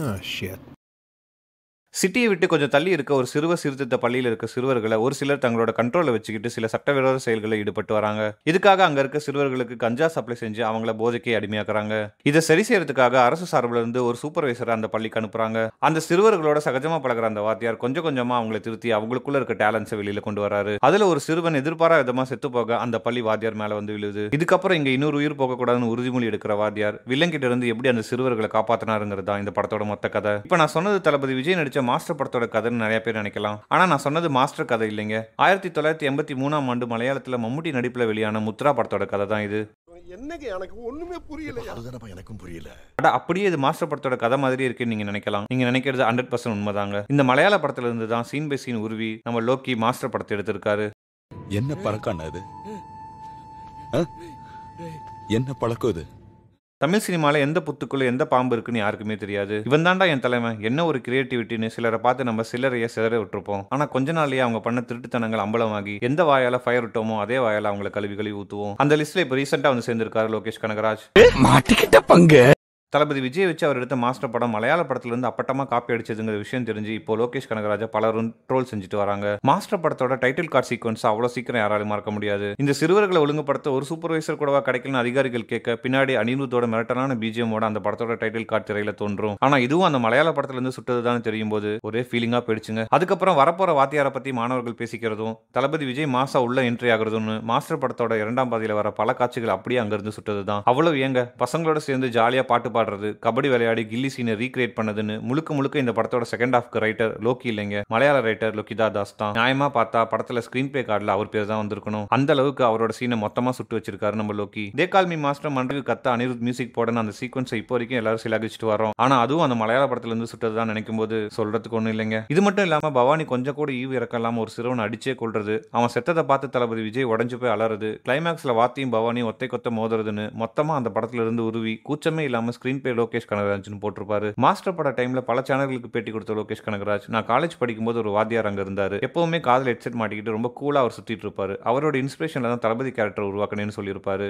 Oh, shit. சிட்டியை விட்டு கொஞ்சம் தள்ளி இருக்க ஒரு சிறுவர் சீர்திருத்த பள்ளியில் இருக்க சிறுவர்களை ஒரு சிலர் தங்களோட கண்ட்ரோலை வச்சுக்கிட்டு சில சட்டவிரோத செயல்களில் ஈடுபட்டு வராங்க இதுக்காக அங்க இருக்க சிறுவர்களுக்கு கஞ்சா சப்ளை செஞ்சு அவங்கள போதைக்கே அடிமையாக்குறாங்க இதை சரி செய்யறதுக்காக அரசு சார்பில் இருந்து ஒரு சூப்பர்வைசரை அந்த பள்ளிக்கு அனுப்புறாங்க அந்த சிறுவர்களோட சகஜமா பழகிற அந்த வாத்தியார் கொஞ்சம் கொஞ்சமா அவங்களை திருத்தி அவங்களுக்குள்ள இருக்க டேலண்ட்ஸை வெளியில கொண்டு வராரு அதுல ஒரு சிறுவன் எதிர்பாரா விதமா செத்து போக அந்த பள்ளி வாத்தியார் மேல வந்து விழுது இதுக்கப்புறம் இங்க இன்னொரு உயிர் போகக்கூடாதுன்னு உறுதிமொழி எடுக்கிற வாத்தியார் வில்லங்கிட்ட இருந்து எப்படி அந்த சிறுவர்களை காப்பாத்தினாருங்கிறது தான் இந்த படத்தோட மொத்த கதை இப்ப நான் சொன்னது தளபதி விஜய் நடிச்ச மாஸ்டர் படத்தோட கதைன்னு நிறைய பேர் நினைக்கலாம் ஆனால் நான் சொன்னது மாஸ்டர் கதை இல்லைங்க ஆயிரத்தி தொள்ளாயிரத்தி எண்பத்தி மூணாம் ஆண்டு மலையாளத்துல மம்முட்டி நடிப்பில் வெளியான முத்ரா படத்தோட கதை தான் இது என்னங்க எனக்கு ஒண்ணுமே புரியல எனக்கும் புரியல அட அப்படியே இது மாஸ்டர் படத்தோட கதை மாதிரி இருக்குன்னு நீங்க நினைக்கலாம் நீங்க நினைக்கிறது ஹண்ட்ரட் பர்சன்ட் உண்மைதாங்க இந்த மலையாள படத்துல இருந்து தான் சீன் பை சீன் உருவி நம்ம லோக்கி மாஸ்டர் படத்தை எடுத்திருக்காரு என்ன பழக்கம் அது என்ன பழக்கம் இது தமிழ் சினிமாவில் எந்த புத்துக்குள்ள எந்த பாம்பு இருக்குன்னு யாருக்குமே தெரியாது இவன் தாண்டா என் தலைமை என்ன ஒரு கிரியேட்டிவிட்டின்னு சிலரை பார்த்து நம்ம சிலரைய சிதற விட்டுருப்போம் ஆனால் கொஞ்ச நாள்லயே அவங்க பண்ண திருட்டுத்தனங்கள் அம்பலமாகி எந்த வாயால ஃபயர் விட்டோமோ அதே வாயால அவங்களை கழுவி கழுவி ஊத்துவோம் அந்த லிஸ்ட்ல இப்போ ரீசெண்டா வந்து சேர்ந்திருக்காரு லோகேஷ் கனகராஜ் மாட்டிக்கிட்ட பங்கு தளபதி விஜய் வச்சு அவர் எடுத்த மாஸ்டர் படம் மலையாள இருந்து அப்பட்டமாக காப்பி அடிச்சதுங்கிற விஷயம் தெரிஞ்சு இப்போ லோகேஷ் கனகராஜா பலரும் ட்ரோல் செஞ்சுட்டு வராங்க மாஸ்டர் படத்தோட டைட்டில் கார்டு சீக்வன்ஸ் அவ்வளோ சீக்கிரம் யாராலும் மறக்க முடியாது இந்த சிறுவர்களை ஒழுங்குபடுத்த ஒரு சூப்பர்வைசர் கூடவா கிடைக்கலன்னு அதிகாரிகள் கேட்க பின்னாடி அனிருத்தோட மிரட்டலான பிஜிஎமோட அந்த படத்தோட டைட்டில் கார்டு திரையில தோன்றும் ஆனால் இதுவும் அந்த மலையாள படத்துலேருந்து சுட்டது தான் தெரியும் போது ஒரே ஃபீலிங்காக போயிடுச்சுங்க அதுக்கப்புறம் வரப்போற வாத்தியாரை பற்றி மாணவர்கள் பேசிக்கிறதும் தளபதி விஜய் மாசா உள்ள என்ட்ரி ஆகுறதுன்னு மாஸ்டர் படத்தோட இரண்டாம் பாதியில் வர பல காட்சிகள் அப்படியே அங்கிருந்து சுட்டது தான் அவ்வளவு ஏங்க பசங்களோட சேர்ந்து ஜாலியாக பாட்டு பாடுறது கபடி விளையாடி கில்லி சீனை ரீக்ரியேட் பண்ணதுன்னு முழுக்க முழுக்க இந்த படத்தோட செகண்ட் ஹாஃப்க்கு ரைட்டர் லோக்கி இல்லைங்க மலையாள ரைட்டர் லோகிதா தாஸ் தான் நியாயமா பார்த்தா படத்துல ஸ்கிரீன் பிளே கார்டில் அவர் பேர் தான் வந்திருக்கணும் அந்த அளவுக்கு அவரோட சீனை மொத்தமா சுட்டு வச்சிருக்காரு நம்ம லோக்கி தேக்கால் மீ மாஸ்டர் மண்டலுக்கு கத்த அனிருத் மியூசிக் போடணும் அந்த சீக்வன்ஸை இப்போ வரைக்கும் எல்லாரும் சிலாகிச்சுட்டு வரோம் ஆனா அதுவும் அந்த மலையாள படத்துல இருந்து சுட்டது தான் நினைக்கும் போது சொல்றதுக்கு ஒன்றும் இல்லைங்க இது மட்டும் இல்லாம பவானி கொஞ்சம் கூட ஈவு இறக்கலாம் ஒரு சிறுவன் அடிச்சே கொள்றது அவன் செத்ததை பார்த்து தளபதி விஜய் உடஞ்சு போய் அலறது கிளைமேக்ஸ்ல வாத்தியும் பவானியும் ஒத்தை கொத்த மோதுறதுன்னு மொத்தமா அந்த படத்துல இருந்து உருவி கூச்சமே இல்லாம ஸ்க்ரீன் பே லோகேஷ் கனகராஜ்னு போட்டிருப்பாரு மாஸ்டர் பட டைம்ல பல சேனல்களுக்கு பேட்டி கொடுத்த லோகேஷ் கனகராஜ் நான் காலேஜ் படிக்கும்போது ஒரு வாத்தியார் அங்க இருந்தாரு எப்பவுமே காதல் ஹெட்செட் மாட்டிக்கிட்டு ரொம்ப கூலா அவர் சுத்திட்டு இருப்பாரு அவரோட இன்ஸ்பிரேஷன்ல தான் தளபதி கேரக்டர் உருவாக்கணும்னு சொல்லியிருப்பாரு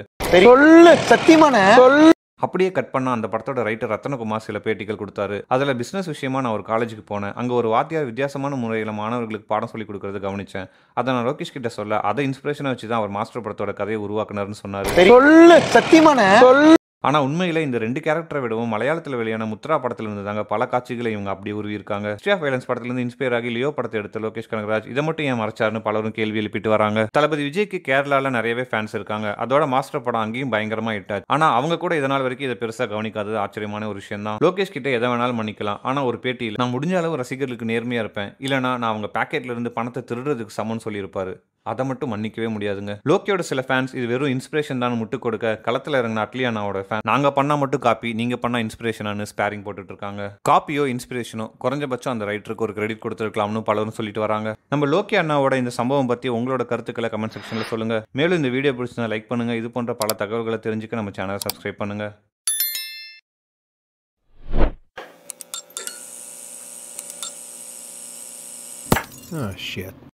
சொல்லு அப்படியே கட் பண்ண அந்த படத்தோட ரைட்டர் ரத்தனகுமார் சில பேட்டிகள் கொடுத்தாரு அதில் பிஸ்னஸ் விஷயமா நான் ஒரு காலேஜுக்கு போனேன் அங்கே ஒரு வாத்தியார் வித்தியாசமான முறையில் மாணவர்களுக்கு பாடம் சொல்லி கொடுக்கறது கவனிச்சேன் அதை நான் லோகேஷ் கிட்ட சொல்ல அதை இன்ஸ்பிரேஷனை வச்சு தான் அவர் மாஸ்டர் படத்தோட கதையை உருவாக்குனாருன்னு சொன்னார் சத்தியமான ஆனால் உண்மையில் இந்த ரெண்டு கேரக்டரை விடவும் மலையாளத்தில் வெளியான முத்ரா படத்திலிருந்து தாங்க பல காட்சிகளை இவங்க அப்படி உருவிருக்காங்க ஹிஸ்ட்ரி ஆஃப் வயலன்ஸ் படத்திலிருந்து இன்ஸ்பயர் ஆகி லியோ படத்தை எடுத்த லோகேஷ் கனகராஜ் இதை மட்டும் ஏன் மறைச்சாருன்னு பலரும் கேள்வி எழுப்பிட்டு வராங்க தளபதி விஜய்க்கு கேரளாவில் நிறையவே ஃபேன்ஸ் இருக்காங்க அதோட மாஸ்டர் படம் அங்கேயும் பயங்கரமாக இட்டாச்சு ஆனால் அவங்க கூட இதனால் வரைக்கும் இதை பெருசாக கவனிக்காதது ஆச்சரியமான ஒரு விஷயம் தான் லோகேஷ் கிட்ட எதை வேணாலும் பண்ணிக்கலாம் ஆனால் ஒரு பேட்டியில் நான் முடிஞ்ச அளவு ரசிகர்களுக்கு நேர்மையாக இருப்பேன் இல்லைனா நான் அவங்க பேக்கெட்லேருந்து பணத்தை திருடுறதுக்கு சமன் சொல்லியிருப்பாரு அதை மட்டும் மன்னிக்கவே முடியாதுங்க லோக்கியோட சில ஃபேன்ஸ் இது வெறும் இன்ஸ்பிரேஷன் தான் முட்டு கொடுக்க களத்தில் இறங்கின அட்லியானாவோட ஃபேன் நாங்கள் பண்ணால் மட்டும் காப்பி நீங்கள் பண்ணால் இன்ஸ்பிரேஷனானு ஸ்பேரிங் போட்டுட்டு இருக்காங்க காப்பியோ இன்ஸ்பிரேஷனோ குறைஞ்சபட்சம் அந்த ரைட்டருக்கு ஒரு கிரெடிட் கொடுத்துருக்கலாம்னு பலரும் சொல்லிட்டு வராங்க நம்ம லோக்கி அண்ணாவோட இந்த சம்பவம் பற்றி உங்களோட கருத்துக்களை கமெண்ட் செக்ஷனில் சொல்லுங்கள் மேலும் இந்த வீடியோ பிடிச்சதை லைக் பண்ணுங்கள் இது போன்ற பல தகவல்களை தெரிஞ்சுக்க நம்ம சேனலை சப்ஸ்கிரைப் பண்ணுங்கள் Oh, shit.